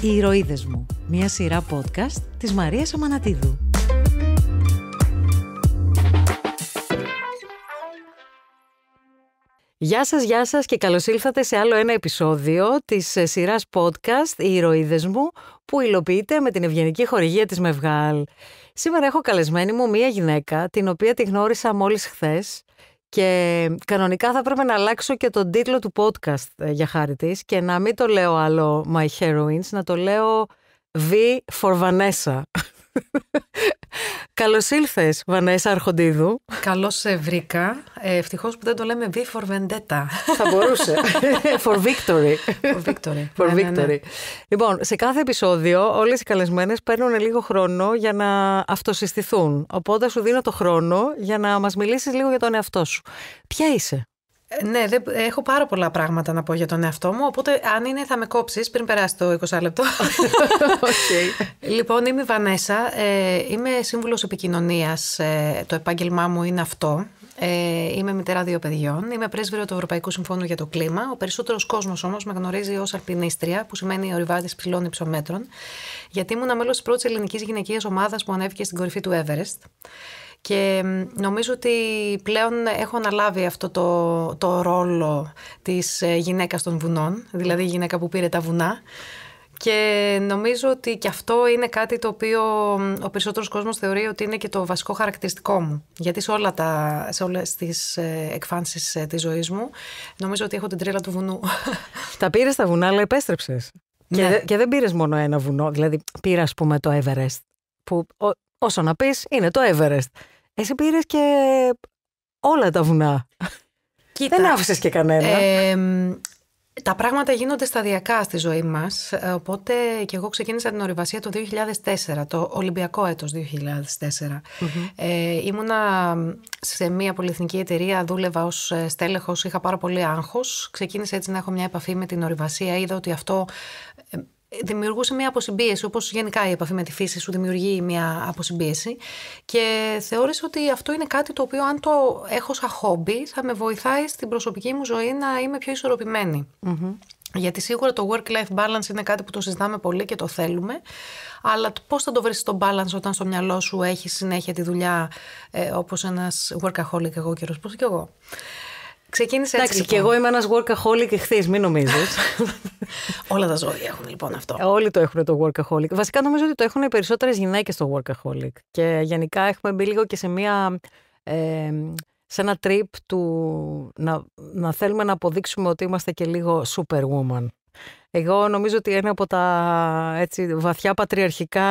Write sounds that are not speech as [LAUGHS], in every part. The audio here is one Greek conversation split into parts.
Οι ηρωίδες μου, μια σειρά podcast της Μαρίας Αμανατίδου. Γεια σας, γεια σας και καλώς ήλθατε σε άλλο ένα επεισόδιο της σειράς podcast «Οι ηρωίδες μου» που υλοποιείται με την ευγενική χορηγία της Μευγάλ. Σήμερα έχω καλεσμένη μου μία γυναίκα, την οποία τη γνώρισα μόλις χθες και κανονικά θα πρέπει να αλλάξω και τον τίτλο του podcast ε, για χάρη της και να μην το λέω άλλο My Heroines, να το λέω V for Vanessa. Καλώς ήλθες, Βανέσα Αρχοντίδου. Καλώς σε βρήκα. Ε, Ευτυχώς που δεν το λέμε V for Vendetta. Θα μπορούσε. [LAUGHS] for victory. For victory. For ναι, ναι, ναι. victory. Λοιπόν, σε κάθε επεισόδιο, όλες οι καλεσμένες παίρνουν λίγο χρόνο για να αυτοσυστηθούν. Οπότε σου δίνω το χρόνο για να μας μιλήσεις λίγο για τον εαυτό σου. Ποια είσαι. Ε, ναι, δεν, έχω πάρα πολλά πράγματα να πω για τον εαυτό μου. Οπότε, αν είναι, θα με κόψεις πριν περάσει το 20 λεπτό. okay. [LAUGHS] Λοιπόν, είμαι η Βανέσα. Ε, είμαι σύμβουλος επικοινωνίας. Ε, το επάγγελμά μου είναι αυτό. Ε, είμαι μητέρα δύο παιδιών. Είμαι πρέσβυρο του Ευρωπαϊκού Συμφώνου για το Κλίμα. Ο περισσότερος κόσμος όμως με γνωρίζει ως αλπινίστρια, που σημαίνει ορειβάτης ψηλών υψομέτρων, γιατί ήμουν μέλος της πρώτης ελληνικής γυναικείας ομάδας που ανέβηκε στην κορυφή του Everest. Και νομίζω ότι πλέον έχω αναλάβει αυτό το, το ρόλο της ε, γυναίκας των βουνών, δηλαδή η γυναίκα που πήρε τα βουνά. Και νομίζω ότι και αυτό είναι κάτι το οποίο ο περισσότερος κόσμος θεωρεί ότι είναι και το βασικό χαρακτηριστικό μου. Γιατί σε, όλα τα, σε όλες τις ε, εκφάνσεις ε, της ζωής μου νομίζω ότι έχω την τρέλα του βουνού. Τα πήρες τα βουνά αλλά επέστρεψες. Και, ναι. δεν πήρες μόνο ένα βουνό, δηλαδή πήρα ας πούμε το Everest που Όσο να πεις, είναι το Everest. Εσύ πήρες και όλα τα βουνά. Δεν άφησες και κανένα. τα πράγματα γίνονται σταδιακά στη ζωή μας. Ε, οπότε και εγώ ξεκίνησα την ορειβασία το 2004, το Ολυμπιακό έτος 2004. Ε, ήμουνα σε μια πολυεθνική εταιρεία, δούλευα ως ε, στέλεχος, είχα πάρα πολύ άγχος. Ξεκίνησα έτσι να έχω μια επαφή με την ορειβασία. Είδα ότι αυτό δημιουργούσε μια αποσυμπίεση, όπως γενικά η επαφή με τη φύση σου δημιουργεί μια αποσυμπίεση και θεώρησε ότι αυτό είναι κάτι το οποίο αν το έχω σαν χόμπι θα με βοηθάει στην προσωπική μου ζωή να είμαι πιο ισορροπημενη Γιατί σίγουρα το work-life balance είναι κάτι που το συζητάμε πολύ και το θέλουμε. Αλλά πώς θα το βρεις το balance όταν στο μυαλό σου έχει συνέχεια τη δουλειά, ε, όπως ένας workaholic, εγώ καιρός, πώς Και εγώ. Ξεκίνησε έτσι. Εντάξει, λοιπόν. και εγώ είμαι ένας workaholic εχθέ, μην νομίζεις. [LAUGHS] Όλα τα ζώα έχουν λοιπόν αυτό. Όλοι το έχουν το workaholic. Βασικά νομίζω ότι το έχουν οι περισσότερες γυναίκες το workaholic. Και γενικά έχουμε μπει λίγο και σε μία. σε ένα trip του να, να θέλουμε να αποδείξουμε ότι είμαστε και λίγο superwoman. Εγώ νομίζω ότι ένα από τα έτσι, βαθιά πατριαρχικά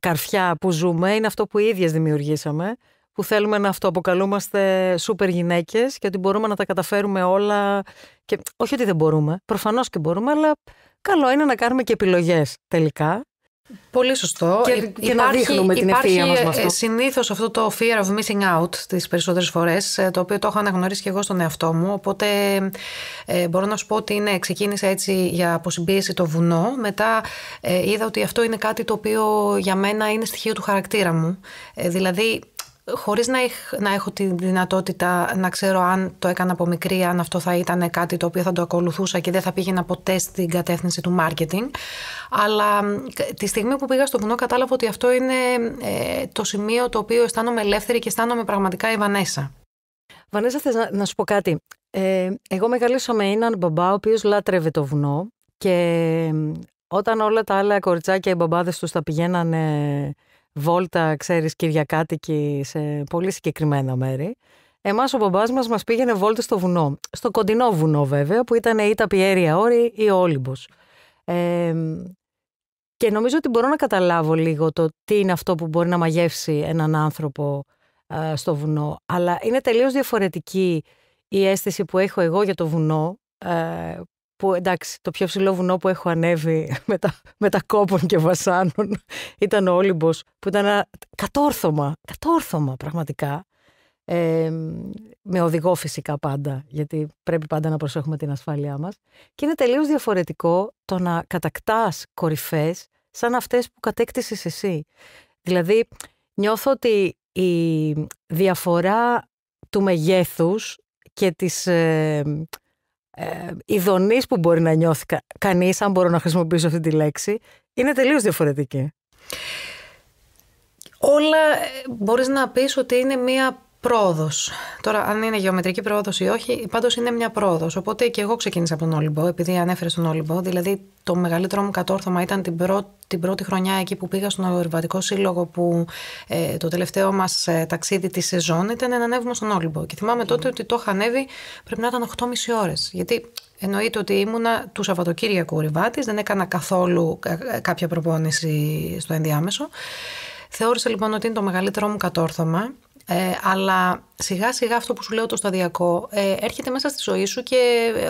καρφιά που ζούμε είναι αυτό που οι ίδιες δημιουργήσαμε που θέλουμε να αυτοαποκαλούμαστε σούπερ γυναίκες και ότι μπορούμε να τα καταφέρουμε όλα. Και... Όχι ότι δεν μπορούμε, προφανώς και μπορούμε, αλλά καλό είναι να κάνουμε και επιλογές τελικά. Πολύ σωστό. Και, ε, να δείχνουμε την ευθεία μας ε, αυτό. Συνήθως αυτό το fear of missing out τις περισσότερες φορές, ε, το οποίο το έχω αναγνωρίσει και εγώ στον εαυτό μου. Οπότε μπορώ να σου πω ότι ξεκίνησα έτσι για αποσυμπίεση το βουνό. Μετά είδα ότι αυτό είναι κάτι το οποίο για μένα είναι στοιχείο του χαρακτήρα μου. δηλαδή Χωρίς να, να έχω τη δυνατότητα να ξέρω αν το έκανα από μικρή, αν αυτό θα ήταν κάτι το οποίο θα το ακολουθούσα και δεν θα πήγαινα ποτέ στην κατεύθυνση του marketing. Αλλά τη στιγμή που πήγα στο βουνό κατάλαβα ότι αυτό είναι ε, το σημείο το οποίο αισθάνομαι ελεύθερη και αισθάνομαι πραγματικά η Βανέσα. Βανέσα, θες να, να σου πω κάτι. Ε, εγώ μεγαλώσα με έναν μπαμπά ο οποίος λάτρευε το βουνό και όταν όλα τα άλλα κοριτσάκια οι μπαμπάδες τους τα πηγαίνανε βόλτα, ξέρεις, Κυριακάτικη σε πολύ συγκεκριμένα μέρη. Εμάς ο μπαμπάς μας μας πήγαινε βόλτα στο βουνό. Στο κοντινό βουνό βέβαια, που ήταν ή τα Πιέρια Όρη ή ο Όλυμπος. και νομίζω ότι μπορώ να καταλάβω λίγο το τι είναι αυτό που μπορεί να μαγεύσει έναν άνθρωπο στο βουνό. Αλλά είναι τελείως διαφορετική η αίσθηση που έχω εγώ για το βουνό, ε, που εντάξει, το πιο ψηλό βουνό που έχω ανέβει [LAUGHS] με τα κόπων και βασάνων [LAUGHS] ήταν ο Όλυμπος, που ήταν ένα κατόρθωμα, κατόρθωμα πραγματικά. με οδηγό φυσικά πάντα, γιατί πρέπει πάντα να προσέχουμε την ασφάλειά μας. Και είναι τελείως διαφορετικό το να κατακτάς κορυφές σαν αυτές που κατέκτησες εσύ. Δηλαδή, νιώθω ότι η διαφορά του μεγέθους και της, ε, η ε, ειδονή που μπορεί να νιώθει κανεί, κανείς, αν μπορώ να χρησιμοποιήσω αυτή τη λέξη, είναι τελείως διαφορετική. Όλα ε, μπορείς να πεις ότι είναι μία πρόοδος. Τώρα, αν είναι γεωμετρική πρόοδος ή όχι, πάντως είναι μια πρόοδος. Οπότε και εγώ ξεκίνησα από τον Όλυμπο, επειδή ανέφερε τον Όλυμπο. Δηλαδή, το μεγαλύτερό μου κατόρθωμα ήταν την, πρώτη, την πρώτη χρονιά εκεί που πήγα στον Ορειβατικό Σύλλογο, που ε, το τελευταίο μας ε, ταξίδι της σεζόν ήταν να ανέβουμε στον Όλυμπο. Και θυμάμαι τότε ότι το είχα ανέβει πρέπει να ήταν 8,5 ώρες. Γιατί Εννοείται ότι ήμουνα του Σαββατοκύριακου ορειβάτη, δεν έκανα καθόλου ε, κάποια προπόνηση στο ενδιάμεσο. Θεώρησα λοιπόν ότι είναι το μεγαλύτερό μου κατόρθωμα ε, αλλά σιγά σιγά αυτό που σου λέω το σταδιακό ε, έρχεται μέσα στη ζωή σου και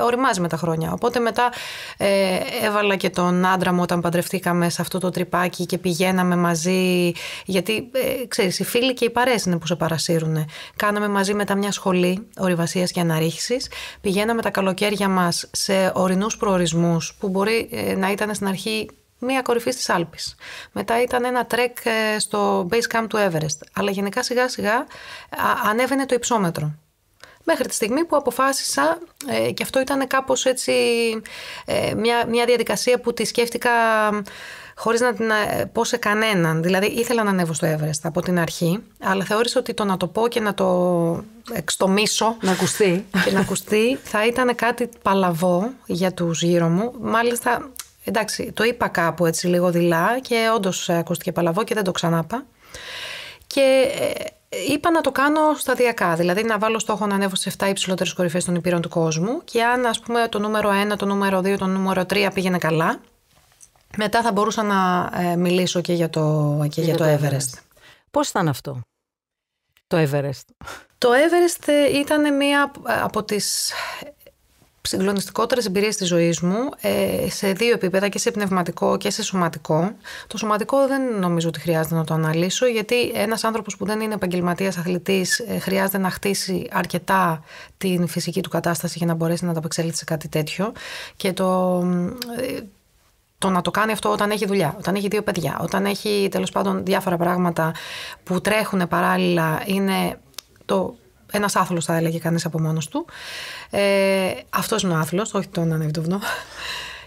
οριμάζει με τα χρόνια. Οπότε μετά ε, έβαλα και τον άντρα μου όταν παντρευτήκαμε σε αυτό το τρυπάκι και πηγαίναμε μαζί. Γιατί ε, ξέρεις, οι φίλοι και οι παρέες είναι που σε παρασύρουν. Κάναμε μαζί μετά μια σχολή ορειβασίας και αναρρίχησης. Πηγαίναμε τα καλοκαίρια μας σε ορεινούς προορισμούς που μπορεί να ήταν στην αρχή μία κορυφή στις Άλπη. Μετά ήταν ένα τρέκ ε, στο base camp του Everest. Αλλά γενικά σιγά σιγά ανέβαινε το υψόμετρο. Μέχρι τη στιγμή που αποφάσισα, ε, και αυτό ήταν κάπως έτσι ε, μια, μια διαδικασία που τη σκέφτηκα χωρίς να την πω σε κανέναν. Δηλαδή ήθελα να ανέβω στο Everest από την αρχή, αλλά θεώρησα ότι το να το πω και να το εξτομίσω να ακουστεί. και να ακουστεί θα ήταν κάτι παλαβό για τους γύρω μου. Μάλιστα Εντάξει, το είπα κάπου έτσι λίγο δειλά και όντως ακούστηκε παλαβό και δεν το ξανάπα. Και ε, είπα να το κάνω σταδιακά, δηλαδή να βάλω στόχο να ανέβω σε 7 υψηλότερες κορυφές των υπήρων του κόσμου. Και αν, ας πούμε, το νούμερο 1, το νούμερο 2, το νούμερο 3 πήγαινε καλά, μετά θα μπορούσα να ε, μιλήσω και για το, και, και ήταν αυτό, το Everest? Το Everest ε, ήταν μία από τις συγκλονιστικότερες εμπειρίες της ζωής μου ε, σε δύο επίπεδα, και σε πνευματικό και σε σωματικό. Το σωματικό δεν νομίζω ότι χρειάζεται να το αναλύσω, γιατί ένας άνθρωπος που δεν είναι επαγγελματίας αθλητής ε, χρειάζεται να χτίσει αρκετά την φυσική του κατάσταση για να μπορέσει να ανταπεξέλθει σε κάτι τέτοιο. Και το, ε, το να το κάνει αυτό όταν έχει δουλειά, όταν έχει δύο παιδιά, όταν έχει τέλος πάντων διάφορα πράγματα που τρέχουν παράλληλα είναι το ένας άθλος, θα έλεγε κανείς από μόνος του. Ε, Αυτός είναι ο άθλος, όχι τον βουνό.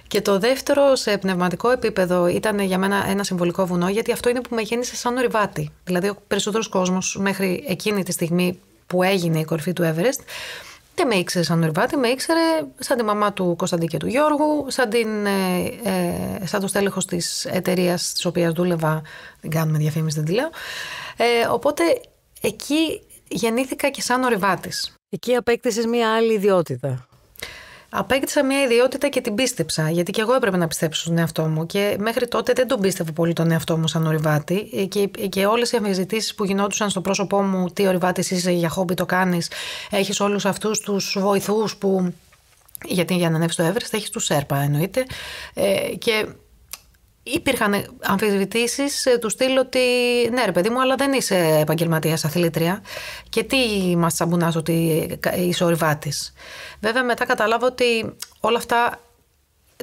Και το δεύτερο σε πνευματικό επίπεδο ήταν για μένα ένα συμβολικό βουνό, γιατί αυτό είναι που με γέννησε σαν ορειβάτη. Δηλαδή, ο περισσότερος κόσμος μέχρι εκείνη τη στιγμή που έγινε η κορυφή του Εύρεστ, δεν με ήξερε σαν ορειβάτη, με ήξερε σαν τη μαμά του Κωνσταντίνου και του Γιώργου, σαν, την, ε, ε σαν το στέλεχος της εταιρείας της οποίας δούλευα, δεν κάνουμε διαφήμιση, δεν τη λέω. Ε, οπότε εκεί γεννήθηκα και σαν ορειβάτης. Εκεί απέκτησες μια άλλη ιδιότητα. Απέκτησα μια ιδιότητα και την πίστεψα, γιατί και εγώ έπρεπε να πιστέψω στον εαυτό μου. Και μέχρι τότε δεν τον πίστευα πολύ τον εαυτό μου σαν ορειβάτη. Ε, και, ε, και όλες οι αμφισβητήσεις που γινόντουσαν στο πρόσωπό μου, τι ορειβάτης είσαι, για χόμπι το κάνεις, έχεις όλους αυτούς τους βοηθούς που. Γιατί για να ανέβεις το Εύρεστα έχεις τους Σέρπα εννοείται. Ε, και Υπήρχαν αμφισβητήσεις ε, του στυλ ότι ναι, ρε παιδί μου, αλλά δεν είσαι επαγγελματίας αθλήτρια. Και τι μας τσαμπουνάς ότι είσαι ορειβάτη. Βέβαια, μετά καταλάβω ότι όλα αυτά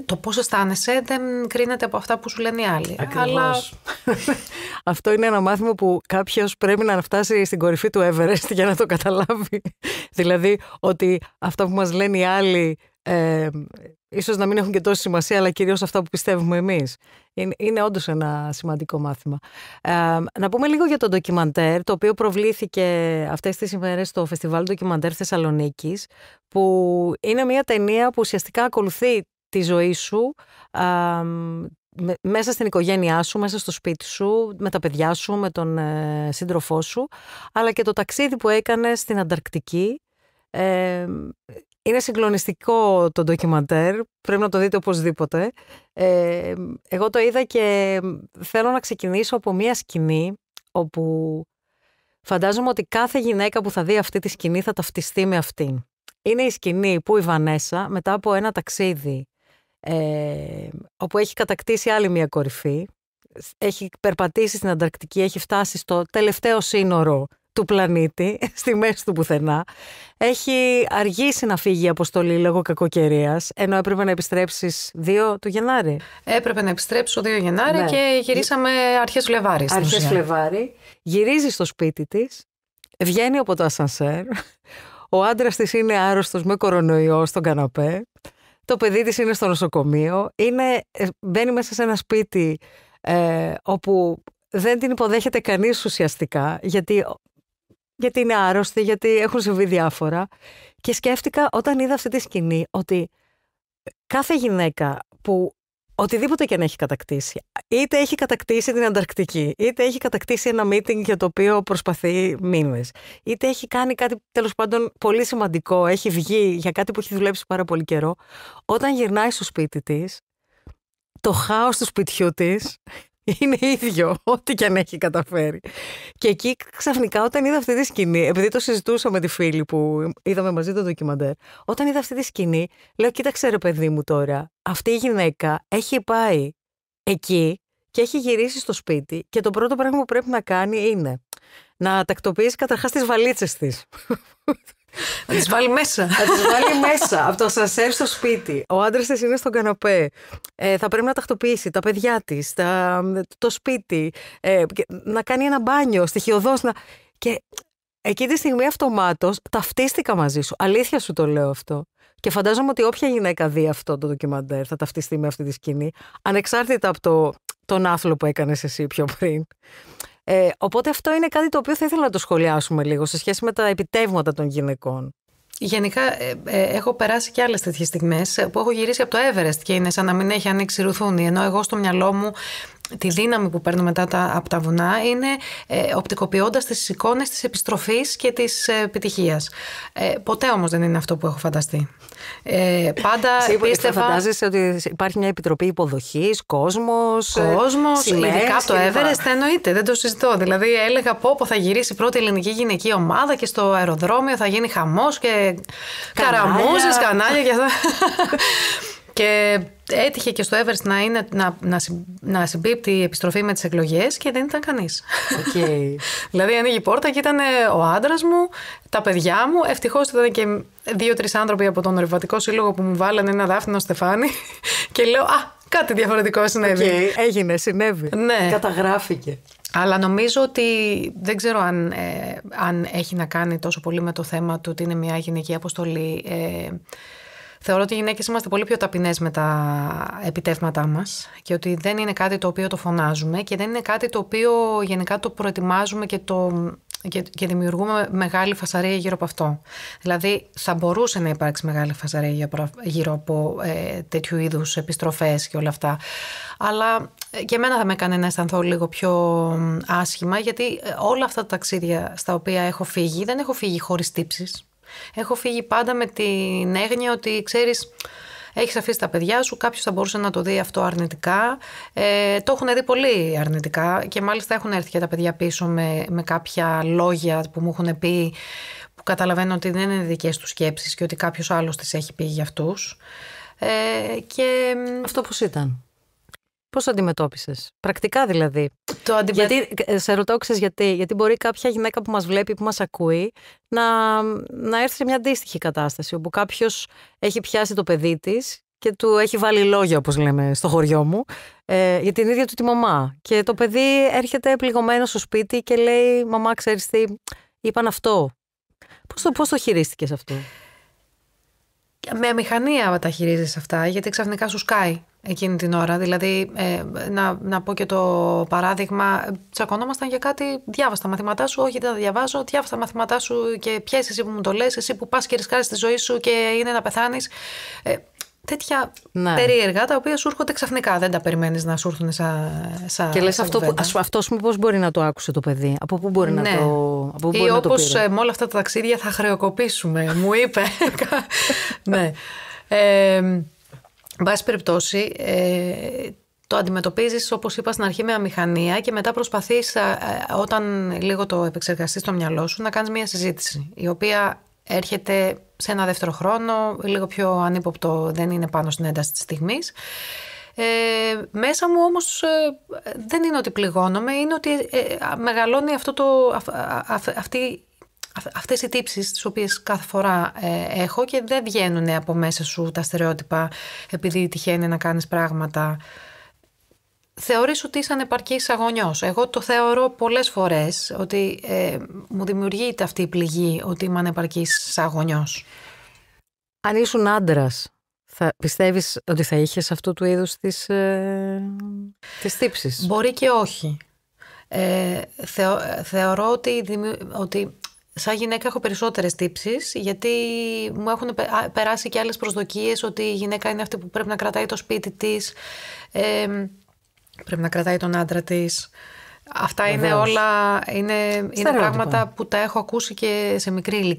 το πώς αισθάνεσαι δεν κρίνεται από αυτά που σου λένε οι άλλοι. Ακριβώς. Αλλά... [LAUGHS] Αυτό είναι ένα μάθημα που κάποιος πρέπει να φτάσει στην κορυφή του Everest για να το καταλάβει. [LAUGHS] δηλαδή ότι αυτά που μας λένε οι άλλοι ε, ίσως να μην έχουν και τόση σημασία, αλλά κυρίως αυτά που πιστεύουμε εμείς. Είναι, είναι όντως ένα σημαντικό μάθημα. Ε, να πούμε λίγο για το ντοκιμαντέρ, το οποίο προβλήθηκε αυτές τις ημέρες στο Φεστιβάλ Ντοκιμαντέρ Θεσσαλονίκης, που είναι μια ταινία που ουσιαστικά ακολουθεί τη ζωή σου, μέσα στην οικογένειά σου, μέσα στο σπίτι σου, με τα παιδιά σου, με τον ε, σύντροφό σου, αλλά και το ταξίδι που έκανες στην Ανταρκτική, ε, είναι συγκλονιστικό το ντοκιμαντέρ, πρέπει να το δείτε οπωσδήποτε. Ε, εγώ το είδα και θέλω να ξεκινήσω από μια σκηνή όπου φαντάζομαι ότι κάθε γυναίκα που θα δει αυτή τη σκηνή θα ταυτιστεί με αυτήν. Είναι η σκηνή που η Βανέσα μετά από ένα ταξίδι ε, όπου έχει κατακτήσει άλλη μια κορυφή, έχει περπατήσει στην Ανταρκτική, έχει φτάσει στο τελευταίο σύνορο του πλανήτη, [LAUGHS] στη μέση του πουθενά. Έχει αργήσει να φύγει η αποστολή λόγω κακοκαιρίας, ενώ έπρεπε να επιστρέψεις 2 του Γενάρη. Έπρεπε να επιστρέψω 2 Γενάρη ναι. και γυρίσαμε αρχές Φλεβάρη. Αρχέ Φλεβάρη. Γυρίζει στο σπίτι της, βγαίνει από το ασανσέρ. Ο άντρας της είναι άρρωστος με κορονοϊό στον καναπέ. Το παιδί της είναι στο νοσοκομείο. Είναι, ε, μπαίνει μέσα σε ένα σπίτι ε, όπου δεν την υποδέχεται κανείς ουσιαστικά, γιατί γιατί είναι άρρωστοι, γιατί έχουν συμβεί διάφορα. Και σκέφτηκα όταν είδα αυτή τη σκηνή ότι κάθε γυναίκα που οτιδήποτε και να έχει κατακτήσει, είτε έχει κατακτήσει την Ανταρκτική, είτε έχει κατακτήσει ένα meeting για το οποίο προσπαθεί μήνες, είτε έχει κάνει κάτι τέλος πάντων πολύ σημαντικό, έχει βγει για κάτι που έχει δουλέψει πάρα πολύ καιρό, όταν γυρνάει στο σπίτι της, το χάος του σπιτιού της [LAUGHS] Είναι ίδιο, ό,τι και αν έχει καταφέρει. Και εκεί ξαφνικά όταν είδα αυτή τη σκηνή, επειδή το συζητούσα με τη φίλη που είδαμε μαζί το ντοκιμαντέρ, όταν είδα αυτή τη σκηνή, λέω: Κοίταξε ρε παιδί μου τώρα, αυτή η γυναίκα έχει πάει εκεί και έχει γυρίσει στο σπίτι και το πρώτο πράγμα που πρέπει να κάνει είναι να τακτοποιήσει καταρχάς τις βαλίτσες της. Θα τις βάλει μέσα. Θα τις βάλει μέσα. Από το σανσέρ στο σπίτι. Ο άντρας της είναι στον καναπέ. Ε, θα πρέπει να τακτοποιήσει τα παιδιά της, το σπίτι. Ε, να κάνει ένα μπάνιο, στοιχειοδός. Να... Και Εκείνη τη στιγμή αυτομάτως ταυτίστηκα μαζί σου. Αλήθεια σου το λέω αυτό. Και φαντάζομαι ότι όποια γυναίκα δει αυτό το ντοκιμαντέρ θα ταυτιστεί με αυτή τη σκηνή, ανεξάρτητα από τον άθλο που έκανες εσύ πιο πριν. Ε, οπότε αυτό είναι κάτι το οποίο θα ήθελα να το σχολιάσουμε λίγο σε σχέση με τα επιτεύγματα των γυναικών. Γενικά ε, ε, έχω περάσει και άλλες τέτοιες στιγμές που έχω γυρίσει από το Everest και είναι σαν να μην έχει ανοίξει ρουθούνη ενώ εγώ στο μυαλό μου τη δύναμη που παίρνω μετά τα, από τα βουνά είναι ε, οπτικοποιώντας τις εικόνες της επιστροφής και της ε, επιτυχίας. Ε, ποτέ όμως δεν είναι αυτό που έχω φανταστεί. Ε, πάντα [LAUGHS] πίστευα... Φαντάζεσαι ότι υπάρχει μια επιτροπή υποδοχής, κόσμος... Ε, κόσμος, σημαίες, ειδικά το Everest, εννοείται, δεν το συζητώ. Δηλαδή έλεγα πω πω θα γυρίσει η πρώτη ελληνική γυναική ομάδα και στο αεροδρόμιο θα γίνει χαμός και καραμούζες, κανάλια και [LAUGHS] Και έτυχε και στο Everest να, είναι, να, να, να συμπίπτει η επιστροφή με τις εκλογές και δεν ήταν κανείς. Okay. [LAUGHS] δηλαδή ανοίγει η πόρτα και ήταν ε, ο άντρας μου, τα παιδιά μου. Ευτυχώς ήταν και δύο-τρει άνθρωποι από τον Ορειβατικό Σύλλογο που μου βάλανε ένα δάφνο στεφάνι [LAUGHS] και λέω Α, κάτι διαφορετικό συνέβη. Okay. Έγινε, συνέβη. Ναι. Καταγράφηκε. Αλλά νομίζω ότι δεν ξέρω αν, ε, αν έχει να κάνει τόσο πολύ με το θέμα του ότι είναι μια γυναική αποστολή. Ε, Θεωρώ ότι οι γυναίκες είμαστε πολύ πιο ταπεινές με τα επιτεύγματά μας και ότι δεν είναι κάτι το οποίο το φωνάζουμε και δεν είναι κάτι το οποίο γενικά το προετοιμάζουμε και το. δημιουργούμε μεγάλη φασαρία γύρω από αυτό. Δηλαδή, θα μπορούσε να υπάρξει μεγάλη φασαρία γύρω από ε, τέτοιου είδους επιστροφές και όλα αυτά. Αλλά ε, και εμένα θα με έκανε να αισθανθώ λίγο πιο άσχημα, γιατί ε, όλα αυτά τα ταξίδια στα οποία έχω φύγει, δεν έχω φύγει χωρίς τύψεις έχω φύγει πάντα με την έγνοια ότι ξέρεις έχεις αφήσει τα παιδιά σου, κάποιος θα μπορούσε να το δει αυτό αρνητικά. Ε, το έχουν δει πολύ αρνητικά και μάλιστα έχουν έρθει και τα παιδιά πίσω με, με κάποια λόγια που μου έχουν πει που καταλαβαίνω ότι δεν είναι δικές τους σκέψεις και ότι κάποιος άλλος τις έχει πει για αυτούς. Ε, και... Αυτό πώς ήταν. Πώς το αντιμετώπισες, Πρακτικά δηλαδή. Το Γιατί ε, σε ρωτώ, ξέρεις γιατί. Γιατί μπορεί κάποια γυναίκα που μας βλέπει, που μας ακούει, να, να έρθει σε μια αντίστοιχη κατάσταση, όπου κάποιος έχει πιάσει το παιδί της και του έχει βάλει λόγια, όπως λέμε στο χωριό μου, ε, για την ίδια του τη μαμά. Και το παιδί έρχεται πληγωμένο στο σπίτι και λέει: Μαμά, ξέρεις τι, είπαν αυτό. Πώς το, πώς το χειρίστηκες αυτό, Με αμηχανία τα χειρίζεσαι αυτά, γιατί ξαφνικά σου σκάει εκείνη την ώρα. Δηλαδή, ε, να, να πω και το παράδειγμα, τσακωνόμασταν για κάτι, διάβασα τα μαθήματά σου, όχι δεν τα διαβάζω, διάβασα τα μαθήματά σου και ποια εσύ που μου το λες, εσύ που πας και ρισκάρεις τη ζωή σου και είναι να πεθάνεις. Ε, τέτοια ναι. περίεργα τα οποία σου έρχονται ξαφνικά. Δεν τα περιμένεις να σου έρθουν σαν. Σα, και λες αυτό, που, αυτό πώς μπορεί να το άκουσε το παιδί, από πού μπορεί να ναι. το. Από πού Ή όπω ε, με όλα αυτά τα ταξίδια θα χρεοκοπήσουμε, μου είπε. [LAUGHS] ναι. Ε, πάση περιπτώσει, ε, το αντιμετωπίζεις όπως είπα στην αρχή με αμηχανία και μετά προσπαθείς ε, ε, όταν λίγο το επεξεργαστείς στο μυαλό σου να κάνεις μια συζήτηση η οποία έρχεται σε ένα δεύτερο χρόνο, λίγο πιο ανύποπτο δεν είναι πάνω στην ένταση της στιγμής. μέσα μου όμως δεν είναι ότι πληγώνομαι, είναι ότι ε, μεγαλώνει αυτό το, αυτή αυτές οι τύψεις τις οποίες κάθε φορά ε, έχω και δεν βγαίνουν από μέσα σου τα στερεότυπα επειδή τυχαίνει να κάνεις πράγματα θεωρείς ότι είσαι ανεπαρκής αγωνιός. Εγώ το θεωρώ πολλές φορές ότι ε, μου δημιουργείται αυτή η πληγή ότι είμαι ανεπαρκής αγωνιός. Αν ήσουν άντρας, θα πιστεύεις ότι θα είχες αυτού του είδους τις, ε, Μπορεί και όχι. Ε, θεωρώ ότι Σαν γυναίκα έχω περισσότερες τύψεις, γιατί μου έχουν περάσει και άλλες προσδοκίες ότι η γυναίκα είναι αυτή που πρέπει να κρατάει το σπίτι της, ε, πρέπει να κρατάει τον άντρα της. Αυτά είναι όλα είναι, είναι πράγματα που τα έχω ακούσει και σε μικρή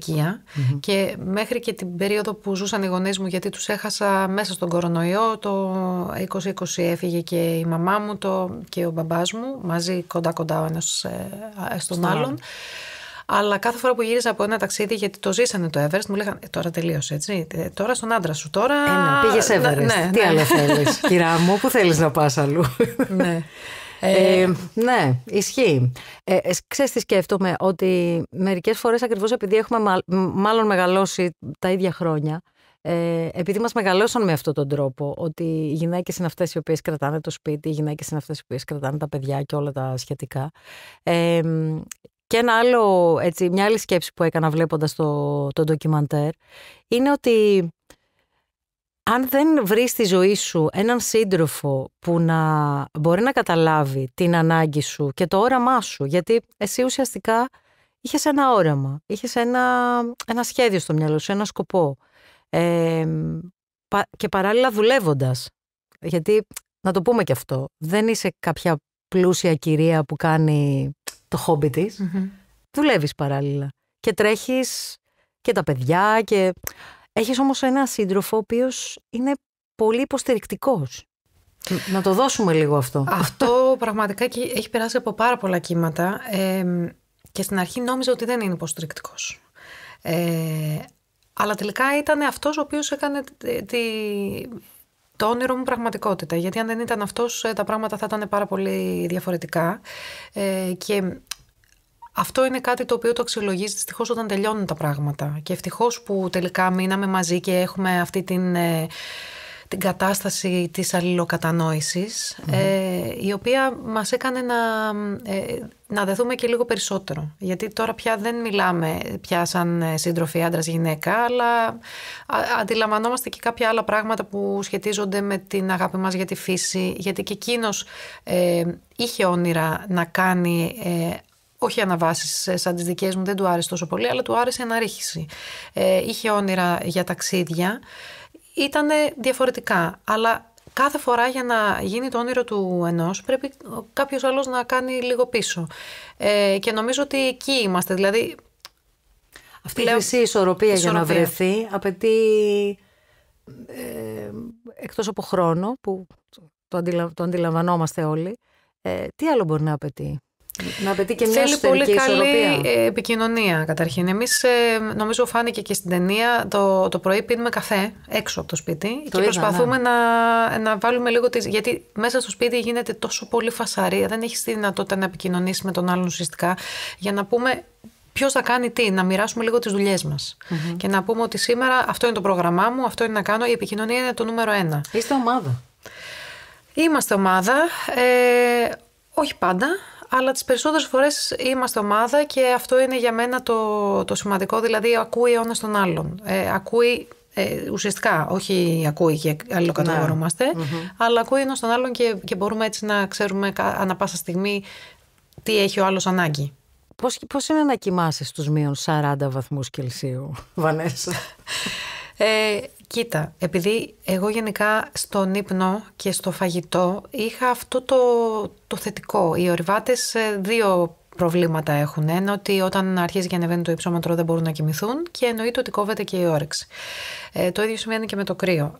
και μέχρι και την περίοδο που ζούσαν οι γονείς μου γιατί τους έχασα μέσα στον κορονοϊό το 2020 έφυγε και η μαμά μου το, και ο μπαμπάς μου μαζί κοντά κοντά ο ένας ε, στον άλλον. Αλλά κάθε φορά που γύριζα από ένα ταξίδι, γιατί το ζήσανε το Everest, μου λέγανε «Ε, Τώρα τελείωσε, έτσι. Ε, τώρα στον άντρα σου, τώρα. Ένα, ε, πήγε ναι, Everest. Ναι. Τι [LAUGHS] ναι. άλλο θέλεις, κυρία μου, πού θέλεις να πας αλλού. ναι. Ε, ναι, ισχύει. Ε, ξέρεις τι σκέφτομαι, ότι μερικές φορές ακριβώς επειδή έχουμε μάλλον μεγαλώσει τα ίδια χρόνια, ε, επειδή μας μεγαλώσαν με αυτόν τον τρόπο, ότι οι γυναίκες είναι αυτές οι οποίες κρατάνε το σπίτι, οι γυναίκες είναι αυτές οι οποίες κρατάνε τα παιδιά και όλα τα σχετικά, ε, και ένα άλλο, έτσι, μια άλλη σκέψη που έκανα βλέποντας το, το ντοκιμαντέρ είναι ότι αν δεν βρεις στη ζωή σου έναν σύντροφο που να μπορεί να καταλάβει την ανάγκη σου και το όραμά σου, γιατί εσύ ουσιαστικά είχες ένα όραμα, είχες ένα, ένα σχέδιο στο μυαλό σου, ένα σκοπό και παράλληλα δουλεύοντας, γιατί να το πούμε και αυτό, δεν είσαι κάποια πλούσια κυρία που κάνει το χόμπι της, mm δουλεύεις παράλληλα. Και τρέχεις και τα παιδιά και. Έχεις όμως ένα σύντροφο ο οποίος είναι πολύ υποστηρικτικός. Να το δώσουμε λίγο αυτό. Αυτό πραγματικά έχει περάσει από πάρα πολλά κύματα ε, και στην αρχή νόμιζα ότι δεν είναι υποστηρικτικός. Ε, αλλά τελικά ήταν αυτός ο οποίος έκανε τη, το όνειρό μου πραγματικότητα. Γιατί αν δεν ήταν αυτός, ε, τα πράγματα θα ήταν πάρα πολύ διαφορετικά. Ε, και αυτό είναι κάτι το οποίο το αξιολογείς δυστυχώς όταν τελειώνουν τα πράγματα. Και ευτυχώς που τελικά μείναμε μαζί και έχουμε αυτή την ε, την κατάσταση της αλληλοκατανοησης ε, η οποία μας έκανε να, ε, να δεθούμε και λίγο περισσότερο γιατί τώρα πια δεν μιλάμε πια σαν ε, σύντροφοι άντρας γυναίκα αλλά αντιλαμβανόμαστε και κάποια άλλα πράγματα που σχετίζονται με την αγάπη μας για τη φύση γιατί και εκείνος ε, είχε όνειρα να κάνει όχι αναβάσεις σαν τις δικές μου, δεν του άρεσε τόσο πολύ, αλλά του άρεσε αναρρίχηση. είχε όνειρα για ταξίδια ήταν διαφορετικά. Αλλά κάθε φορά για να γίνει το όνειρο του ενός πρέπει ε, κάποιος άλλος να κάνει λίγο πίσω. Ε, και νομίζω ότι εκεί είμαστε. Δηλαδή, Αυτή η ισορροπία, για να βρεθεί απαιτεί ε, εκτός από χρόνο που το, το αντιλαμβανόμαστε όλοι. Ε, τι άλλο μπορεί να απαιτεί. Να απαιτεί και μια Θέλει πολύ καλή ε, επικοινωνία καταρχήν. Εμείς, ε, νομίζω, φάνηκε και στην ταινία το, το πρωί πίνουμε καφέ έξω από το σπίτι το και προσπαθούμε ναι. να, να βάλουμε λίγο τη. Γιατί μέσα στο σπίτι γίνεται τόσο πολύ φασαρία, δεν έχεις τη δυνατότητα να επικοινωνήσεις με τον άλλον ουσιαστικά για να πούμε ποιος θα κάνει τι, να μοιράσουμε λίγο τις δουλειές μας. Και να πούμε ότι σήμερα αυτό είναι το πρόγραμμά μου, αυτό είναι να κάνω. Η επικοινωνία είναι το νούμερο ένα. Είστε ομάδα. Είμαστε ομάδα. Ε, όχι πάντα αλλά τις περισσότερες φορές είμαστε ομάδα και αυτό είναι για μένα το, το σημαντικό, δηλαδή ακούει ο ένας τον άλλον. Ε, ακούει ε, ουσιαστικά, όχι ακούει και αλληλοκατηγορούμαστε, ναι. mm-hmm. αλλά ακούει ένας τον άλλον και, και μπορούμε έτσι να ξέρουμε ανά πάσα στιγμή τι έχει ο άλλος ανάγκη. Πώς, πώς είναι να κοιμάσαι στους μείον 40 βαθμούς Κελσίου, Βανέσα. Ε, Κοίτα, επειδή εγώ γενικά στον ύπνο και στο φαγητό είχα αυτό το, το θετικό. Οι ορειβάτες ε, δύο προβλήματα έχουν. Ένα ότι όταν αρχίζει και ανεβαίνει το υψόμετρο δεν μπορούν να κοιμηθούν και εννοείται ότι κόβεται και η όρεξη. Ε, το ίδιο σημαίνει και με το κρύο.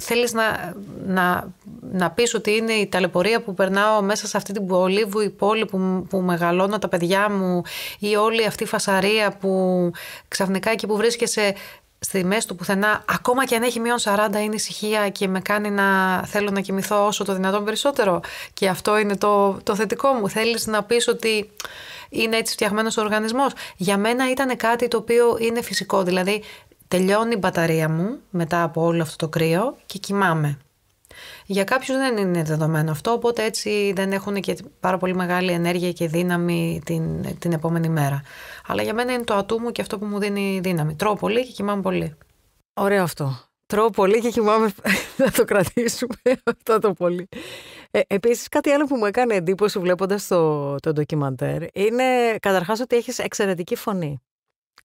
Θέλεις να, να, να πεις ότι είναι η ταλαιπωρία που περνάω μέσα σε αυτή την πολύβου η πόλη που, που μεγαλώνω τα παιδιά μου ή όλη αυτή η φασαρία που ξαφνικά εκεί που βρίσκεσαι στη μέση του πουθενά, ακόμα και αν έχει μείον 40, είναι ησυχία και με κάνει να θέλω να κοιμηθώ όσο το δυνατόν περισσότερο. Και αυτό είναι το, το θετικό μου. Θέλεις να πεις ότι είναι έτσι φτιαγμένος ο οργανισμός. Για μένα ήταν κάτι το οποίο είναι φυσικό. Δηλαδή, τελειώνει η μπαταρία μου μετά από όλο αυτό το κρύο και κοιμάμαι. Για κάποιους δεν είναι δεδομένο αυτό, οπότε έτσι δεν έχουν και πάρα πολύ μεγάλη ενέργεια και δύναμη την, την επόμενη μέρα. Αλλά για μένα είναι το ατού μου και αυτό που μου δίνει δύναμη. Τρώω πολύ και κοιμάμαι πολύ. Ωραίο αυτό. Τρώω πολύ και κοιμάμαι να [LAUGHS] το κρατήσουμε αυτό το πολύ. Ε, Επίσης, κάτι άλλο που μου έκανε εντύπωση βλέποντας το, το ντοκιμαντέρ είναι καταρχάς ότι έχεις εξαιρετική φωνή.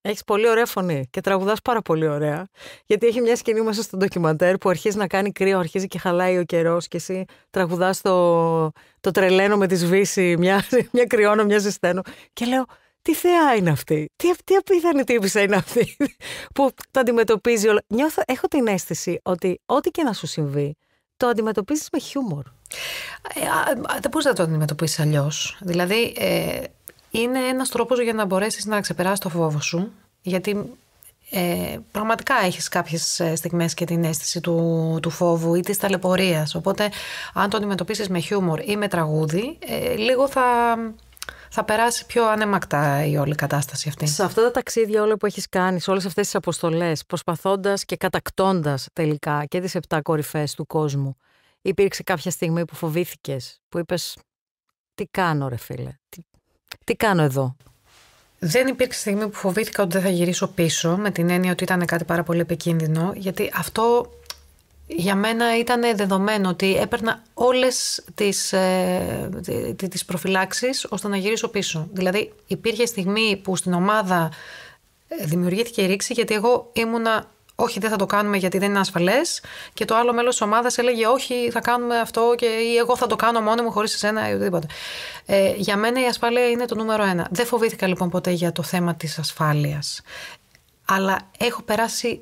Έχει πολύ ωραία φωνή και τραγουδάς πάρα πολύ ωραία. Γιατί έχει μια σκηνή μέσα στο ντοκιμαντέρ που αρχίζει να κάνει κρύο, αρχίζει και χαλάει ο καιρός και εσύ τραγουδάς το, το τρελαίνο με τη σβήση, μια, [LAUGHS] μια κρυώνω, μια ζεσταίνω. Και λέω, τι θεά είναι αυτή, τι, τι απίθανη τύπησα είναι αυτή [LAUGHS] που το αντιμετωπίζει όλα. έχω την αίσθηση ότι ό,τι και να σου συμβεί, το αντιμετωπίζεις με χιούμορ. Ε, α, δεν μπορείς να το αντιμετωπίσεις αλλιώς. Δηλαδή, ε, είναι ένας τρόπος για να μπορέσεις να ξεπεράσεις το φόβο σου, γιατί ε, πραγματικά έχεις κάποιες ε, στιγμές και την αίσθηση του, του φόβου ή της ταλαιπωρίας. Οπότε αν το αντιμετωπίσεις με χιούμορ ή με τραγούδι, ε, λίγο θα, θα περάσει πιο ανεμακτά η όλη κατάσταση αυτή. Σε αυτά τα ταξίδια όλα που έχεις κάνει, σε όλες αυτές τις αποστολές, προσπαθώντας και κατακτώντας τελικά και τις επτά κορυφές του κόσμου, υπήρξε κάποια στιγμή που φοβήθηκες, που είπες τι κάνω ρε φίλε, τι, τι κάνω εδώ. Δεν υπήρξε στιγμή που φοβήθηκα ότι δεν θα γυρίσω πίσω, με την έννοια ότι ήταν κάτι πάρα πολύ επικίνδυνο, γιατί αυτό για μένα ήταν δεδομένο ότι έπαιρνα όλες τις, ε, τις προφυλάξεις ώστε να γυρίσω πίσω. Δηλαδή υπήρχε στιγμή που στην ομάδα ε, δημιουργήθηκε η ρήξη γιατί εγώ ήμουνα όχι δεν θα το κάνουμε γιατί δεν είναι ασφαλές και το άλλο μέλος της ομάδας έλεγε όχι θα κάνουμε αυτό και ή εγώ θα το κάνω μόνο μου χωρίς εσένα ή οτιδήποτε. Ε, για μένα η ασφάλεια είναι το νούμερο ένα. Δεν φοβήθηκα λοιπόν ποτέ για το θέμα της ασφάλειας. Αλλά έχω περάσει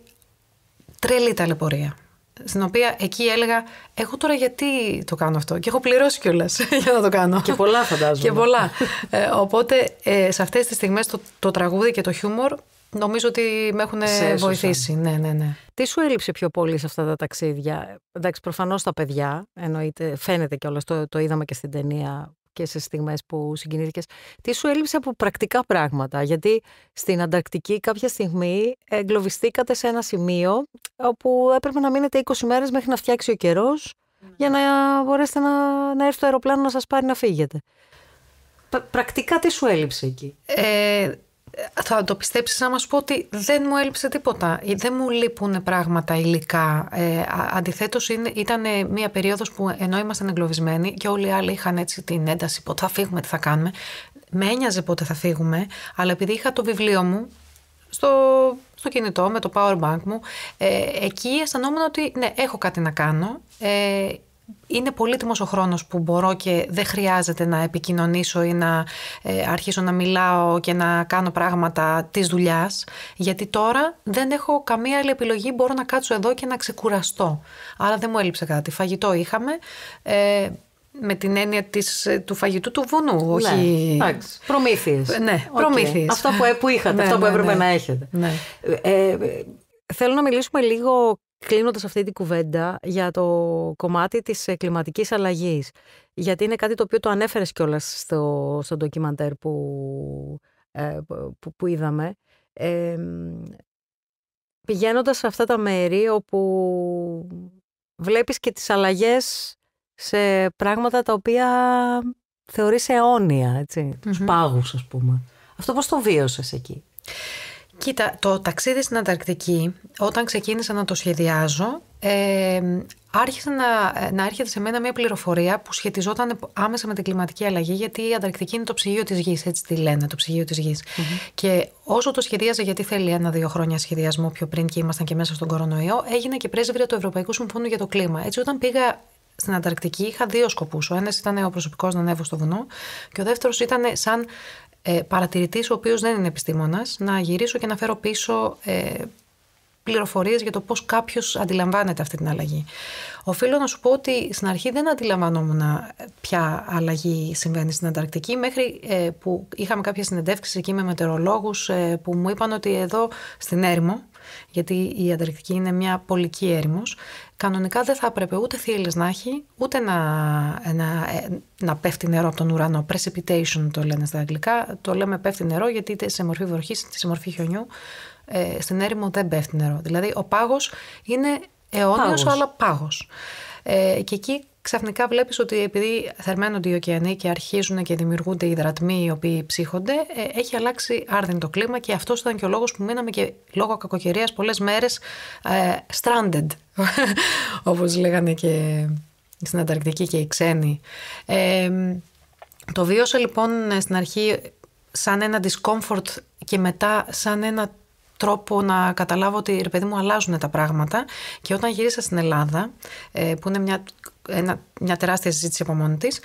τρελή ταλαιπωρία στην οποία εκεί έλεγα, εγώ τώρα γιατί το κάνω αυτό. Και έχω πληρώσει κιόλας [LAUGHS] για να το κάνω. Και πολλά [LAUGHS] φαντάζομαι. και πολλά. Ε, οπότε ε, σε αυτές τις στιγμές το, το τραγούδι και το χιούμορ Νομίζω ότι με έχουν βοηθήσει. Ναι, ναι, ναι. Τι σου έλειψε πιο πολύ σε αυτά τα ταξίδια. Εντάξει, προφανώς τα παιδιά, εννοείται, φαίνεται κιόλας, το, το είδαμε και στην ταινία και σε στιγμές που συγκινήθηκες, Τι σου έλειψε από πρακτικά πράγματα. Γιατί στην Ανταρκτική κάποια στιγμή εγκλωβιστήκατε σε ένα σημείο όπου έπρεπε να μείνετε 20 μέρες μέχρι να φτιάξει ο καιρός ναι. για να μπορέσετε να, να έρθει το αεροπλάνο να σας πάρει να φύγετε. Πρακτικά τι σου έλειψε εκεί. Ε, ε, θα το πιστέψεις να μας πω ότι δεν μου έλειψε τίποτα. Ε, δεν μου λείπουν πράγματα υλικά. Ε, αντιθέτως ήταν μια περίοδος που ενώ ήμασταν εγκλωβισμένοι και όλοι οι άλλοι είχαν έτσι την ένταση πότε θα φύγουμε, τι θα κάνουμε. Με ένοιαζε πότε θα φύγουμε, αλλά επειδή είχα το βιβλίο μου στο, στο κινητό με το power bank μου, ε, εκεί αισθανόμουν ότι ναι, έχω κάτι να κάνω. Ε, είναι πολύτιμος ο χρόνος που μπορώ και δεν χρειάζεται να επικοινωνήσω ή να ε, αρχίσω να μιλάω και να κάνω πράγματα της δουλειάς, γιατί τώρα δεν έχω καμία άλλη επιλογή, μπορώ να κάτσω εδώ και να ξεκουραστώ. Άρα δεν μου έλειψε κάτι. Φαγητό είχαμε, ε, με την έννοια της, ε, του φαγητού του βουνού, ναι, όχι... προμήθειες. Ναι, προμήθειες. Αυτά ε, που, είχατε, ναι, που ναι, έπρεπε ναι, να έχετε. Ναι. Ε, θέλω να μιλήσουμε λίγο κλείνοντας αυτή την κουβέντα για το κομμάτι της κλιματικής αλλαγής. Γιατί είναι κάτι το οποίο το ανέφερες κιόλας στο, στο ντοκιμαντέρ που, ε, που, είδαμε. Ε, πηγαίνοντας σε αυτά τα μέρη όπου βλέπεις και τις αλλαγές σε πράγματα τα οποία θεωρείς αιώνια, έτσι, mm-hmm. τους πάγους ας πούμε. Αυτό πώς το βίωσες εκεί. Κοίτα, το ταξίδι στην Ανταρκτική, όταν ξεκίνησα να το σχεδιάζω, ε, άρχισε να, ε, να έρχεται σε μένα μια πληροφορία που σχετιζόταν άμεσα με την κλιματική αλλαγή, γιατί η Ανταρκτική είναι το ψυγείο της γης, έτσι τη λένε, το ψυγείο της γης. Και όσο το σχεδίαζα, γιατί θέλει ένα-δύο χρόνια σχεδιασμό πιο πριν και ήμασταν και μέσα στον κορονοϊό, έγινε και πρέσβυρα του Ευρωπαϊκού Συμφώνου για το Κλίμα. Έτσι, όταν πήγα στην Ανταρκτική είχα δύο σκοπούς. Ο ένας ήταν ο προσωπικός να ανέβω στο βουνό και ο δεύτερος ήταν σαν ε, παρατηρητής ο οποίος δεν είναι επιστήμονας να γυρίσω και να φέρω πίσω ε, πληροφορίες για το πώς κάποιος αντιλαμβάνεται αυτή την αλλαγή. Οφείλω να σου πω ότι στην αρχή δεν αντιλαμβανόμουν ε, ποια αλλαγή συμβαίνει στην Ανταρκτική μέχρι ε, που είχαμε κάποια συνεντεύξεις εκεί με μετεωρολόγους ε, που μου είπαν ότι εδώ στην έρημο γιατί η Ανταρκτική είναι μια πολική έρημος, κανονικά δεν θα έπρεπε ούτε θύελλες να έχει, ούτε να, να, ε, να πέφτει νερό από τον ουρανό. Precipitation το λένε στα αγγλικά. Το λέμε πέφτει νερό γιατί είτε σε μορφή βροχής, είτε σε μορφή χιονιού, ε, στην έρημο δεν πέφτει νερό. Δηλαδή ο πάγος είναι αιώνιος, αλλά πάγος. Ε, και εκεί ξαφνικά βλέπεις ότι επειδή θερμαίνονται οι ωκεανοί και αρχίζουν και δημιουργούνται υδρατμοί οι οποίοι ψύχονται, ε, έχει αλλάξει άρδιν το κλίμα και αυτός ήταν και ο λόγος που μείναμε και λόγω κακοκαιρίας πολλές μέρες ε, stranded, [LAUGHS] όπως λέγανε και στην Ανταρκτική και οι ξένοι. Ε, το βίωσα λοιπόν στην αρχή σαν ένα discomfort και μετά σαν ένα τρόπο να καταλάβω ότι ρε παιδί μου αλλάζουν τα πράγματα και όταν γύρισα στην Ελλάδα ε, που είναι μια, μια τεράστια συζήτηση από μόνη της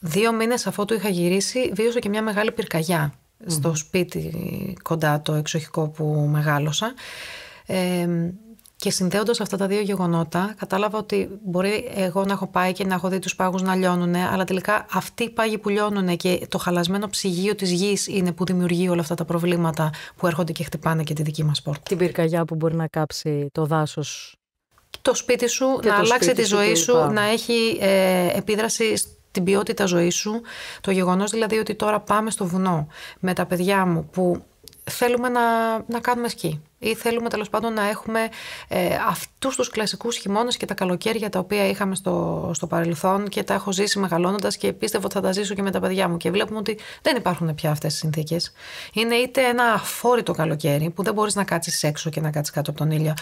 δύο μήνες αφού του είχα γυρίσει βίωσα και μια μεγάλη πυρκαγιά στο σπίτι κοντά το εξοχικό που μεγάλωσα ε, και συνδέοντας αυτά τα δύο γεγονότα, κατάλαβα ότι μπορεί εγώ να έχω πάει και να έχω δει τους πάγους να λιώνουν, αλλά τελικά αυτοί οι πάγοι που λιώνουν και το χαλασμένο ψυγείο της γης είναι που δημιουργεί όλα αυτά τα προβλήματα που έρχονται και χτυπάνε και τη δική μας πόρτα. Την πυρκαγιά που μπορεί να κάψει το δάσος το σπίτι σου, να αλλάξει τη ζωή σου, να έχει ε, επίδραση στην ποιότητα ζωής σου. Το γεγονός δηλαδή ότι τώρα πάμε στο βουνό με τα παιδιά μου που θέλουμε να, να κάνουμε σκι ή θέλουμε τέλος πάντων να έχουμε ε, αυτούς τους κλασικούς χειμώνες και τα καλοκαίρια τα οποία είχαμε στο, στο παρελθόν και τα έχω ζήσει μεγαλώνοντας και πίστευα ότι θα τα ζήσω και με τα παιδιά μου και βλέπουμε ότι δεν υπάρχουν πια αυτές οι συνθήκες. Είναι είτε ένα αφόρητο καλοκαίρι που δεν μπορείς να κάτσεις έξω και να κάτσεις κάτω από τον ήλιο.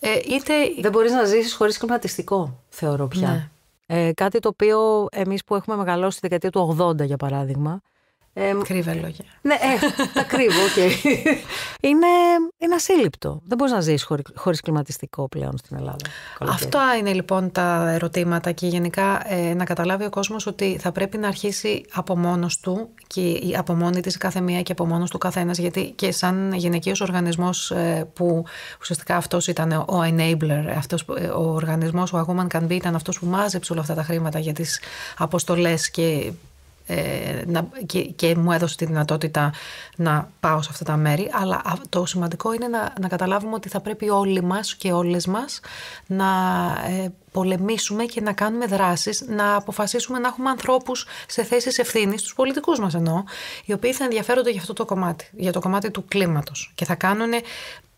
Ε, είτε... Δεν μπορείς να ζήσεις χωρίς κλιματιστικό θεωρώ πια. Ναι. Ε, κάτι το οποίο εμείς που έχουμε μεγαλώσει τη δεκαετία του 80 για παράδειγμα ε, Κρύβε λόγια. Ναι, ε, τα κρύβω, οκ. [LAUGHS] είναι, είναι ασύλληπτο. Δεν μπορείς να ζεις χωρί, χωρίς κλιματιστικό πλέον στην Ελλάδα. Αυτά είναι λοιπόν τα ερωτήματα και γενικά ε, να καταλάβει ο κόσμος ότι θα πρέπει να αρχίσει από μόνος του και από μόνη της κάθε μία και από μόνος του καθένας. Γιατί και σαν γυναικείος οργανισμός ε, που ουσιαστικά αυτός ήταν ο enabler, αυτός, ε, ο οργανισμός, ο Woman Can Be, ήταν αυτός που μάζεψε όλα αυτά τα χρήματα για τις αποστολές και ε, να, και, και, μου έδωσε τη δυνατότητα να πάω σε αυτά τα μέρη. Αλλά το σημαντικό είναι να, να καταλάβουμε ότι θα πρέπει όλοι μας και όλες μας να ε, πολεμήσουμε και να κάνουμε δράσεις, να αποφασίσουμε να έχουμε ανθρώπους σε θέσεις ευθύνης, τους πολιτικούς μας εννοώ, οι οποίοι θα ενδιαφέρονται για αυτό το κομμάτι, για το κομμάτι του κλίματος και θα κάνουν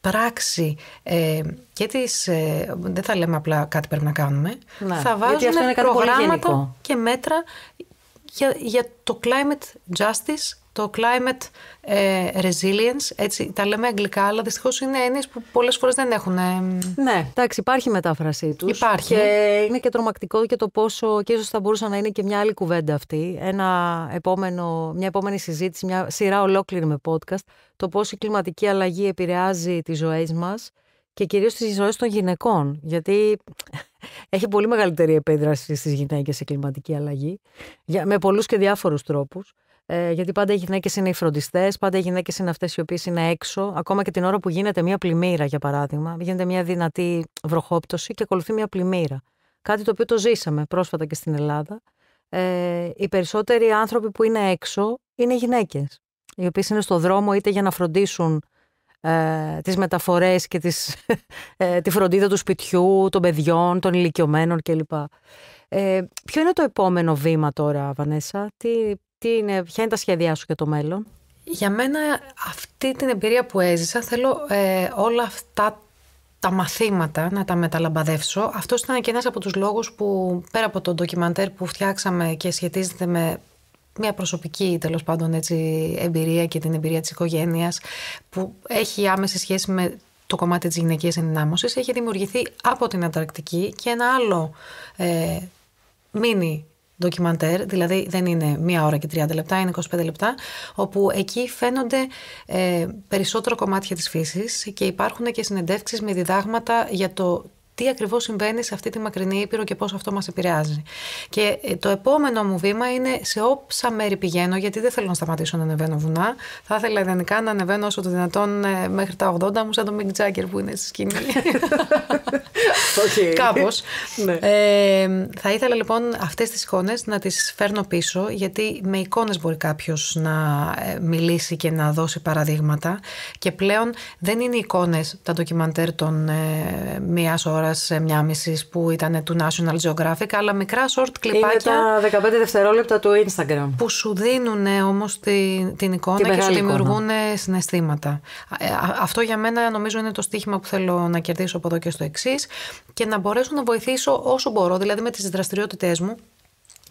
πράξη ε, και τις, ε, δεν θα λέμε απλά κάτι πρέπει να κάνουμε, ναι, θα βάζουν προγράμματα και μέτρα για, το climate justice, το climate ε, resilience, έτσι τα λέμε αγγλικά, αλλά δυστυχώς είναι έννοιες που πολλές φορές δεν έχουν. Ε, ναι, εντάξει, υπάρχει μετάφρασή τους. Υπάρχει. Και είναι και τρομακτικό και το πόσο. και ίσως θα μπορούσε να είναι και μια άλλη κουβέντα αυτή. Ένα επόμενο, μια επόμενη συζήτηση, μια σειρά ολόκληρη με podcast. Το πόσο η κλιματική αλλαγή επηρεάζει τις ζωές μας και κυρίως στις ζωές των γυναικών. Γιατί έχει πολύ μεγαλύτερη επέδραση στις γυναίκες η κλιματική αλλαγή, για, με πολλούς και διάφορους τρόπους. Ε, γιατί πάντα οι γυναίκες είναι οι φροντιστές, πάντα οι γυναίκες είναι αυτές οι οποίες είναι έξω. Ακόμα και την ώρα που γίνεται μια πλημμύρα, για παράδειγμα, γίνεται μια δυνατή βροχόπτωση και ακολουθεί μια πλημμύρα. Κάτι το οποίο το ζήσαμε πρόσφατα και στην Ελλάδα. Ε, οι περισσότεροι άνθρωποι που είναι έξω είναι γυναίκες, οι οποίες είναι στο δρόμο είτε για να φροντίσουν ε, τις μεταφορές και τις, [LAUGHS] ε, τη φροντίδα του σπιτιού, των παιδιών, των ηλικιωμένων κλπ. Ε, ποιο είναι το επόμενο βήμα τώρα, Βανέσα, τι, τι είναι, ποια είναι τα σχέδιά σου για το μέλλον? Για μένα αυτή την εμπειρία που έζησα θέλω ε, όλα αυτά τα μαθήματα να τα μεταλαμπαδεύσω. Αυτός ήταν και ένας από τους λόγους που πέρα από τον ντοκιμαντέρ που φτιάξαμε και σχετίζεται με μια προσωπική τέλος πάντων έτσι, εμπειρία και την εμπειρία της οικογένειας που έχει άμεση σχέση με το κομμάτι της γυναικείας ενδυνάμωσης έχει δημιουργηθεί από την Ανταρκτική και ένα άλλο ε, μίνι ντοκιμαντέρ, δηλαδή δεν είναι μία ώρα και 30 λεπτά, είναι 25 λεπτά, όπου εκεί φαίνονται ε, περισσότερο κομμάτια της φύσης και υπάρχουν και συνεντεύξεις με διδάγματα για το τι ακριβώς συμβαίνει σε αυτή τη μακρινή Ήπειρο και πώς αυτό μας επηρεάζει. Και ε, το επόμενο μου βήμα είναι σε όψα μέρη πηγαίνω, γιατί δεν θέλω να σταματήσω να ανεβαίνω βουνά. Θα ήθελα ιδανικά να ανεβαίνω όσο το δυνατόν ε, μέχρι τα 80 μου, σαν το Mick Jagger που είναι στη σκηνή. [LAUGHS] Okay. [LAUGHS] Κάπως. Ναι. ε, θα ήθελα λοιπόν αυτές τις εικόνες να τις φέρνω πίσω, γιατί με εικόνες μπορεί κάποιος να ε, μιλήσει και να δώσει παραδείγματα. Και πλέον δεν είναι εικόνες τα ντοκιμαντέρ των ε, μία ώρας, μία μισή που ήταν του National Geographic, αλλά μικρά short κλιπάκια. Είναι τα 15 δευτερόλεπτα του Instagram. Που σου δίνουν όμω την εικόνα την και σου δημιουργούν συναισθήματα. Ε, αυτό για μένα νομίζω είναι το στίχημα που θέλω να κερδίσω από εδώ και στο εξής και να μπορέσω να βοηθήσω όσο μπορώ, δηλαδή με τις δραστηριότητές μου,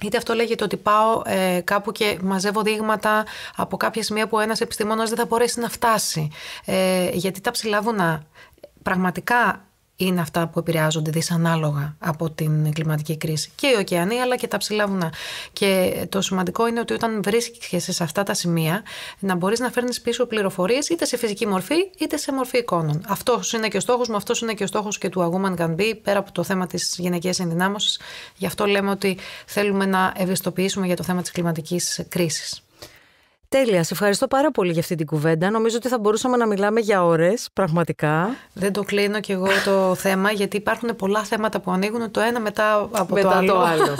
Είτε αυτό λέγεται ότι πάω ε, κάπου και μαζεύω δείγματα από κάποια σημεία που ένας επιστήμονας δεν θα μπορέσει να φτάσει. Ε, γιατί τα ψηλά βουνά πραγματικά είναι αυτά που επηρεάζονται δυσανάλογα από την κλιματική κρίση. Και οι ωκεανοί αλλά και τα ψηλά βουνά. Και το σημαντικό είναι ότι όταν βρίσκεσαι σε αυτά τα σημεία, να μπορείς να φέρνεις πίσω πληροφορίες είτε σε φυσική μορφή είτε σε μορφή εικόνων. Αυτός είναι και ο στόχος μου, αυτός είναι και ο στόχος και του Αγούμαν Be πέρα από το θέμα της γυναικείας ενδυνάμωσης. Γι' αυτό λέμε ότι θέλουμε να ευαισθητοποιήσουμε για το θέμα της κλιματικής κρίσης. Τέλεια. Σε ευχαριστώ πάρα πολύ για αυτή την κουβέντα. Νομίζω ότι θα μπορούσαμε να μιλάμε για ώρες, πραγματικά. Δεν το κλείνω κι εγώ το θέμα, γιατί υπάρχουν πολλά θέματα που ανοίγουν το ένα μετά από το άλλο. Το άλλο. [LAUGHS]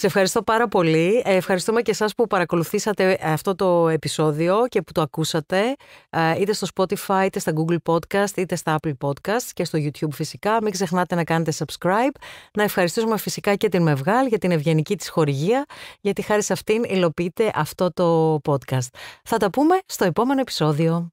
Σε ευχαριστώ πάρα πολύ. Ε, ευχαριστούμε και εσάς που παρακολουθήσατε ε, αυτό το επεισόδιο και που το ακούσατε, ε, είτε στο Spotify, είτε στα Google Podcast, είτε στα Apple Podcast και στο YouTube φυσικά. Μην ξεχνάτε να κάνετε subscribe. Να ευχαριστήσουμε φυσικά και την Μευγάλ για την ευγενική της χορηγία, γιατί χάρη σε αυτήν υλοποιείται αυτό το podcast. Θα τα πούμε στο επόμενο επεισόδιο.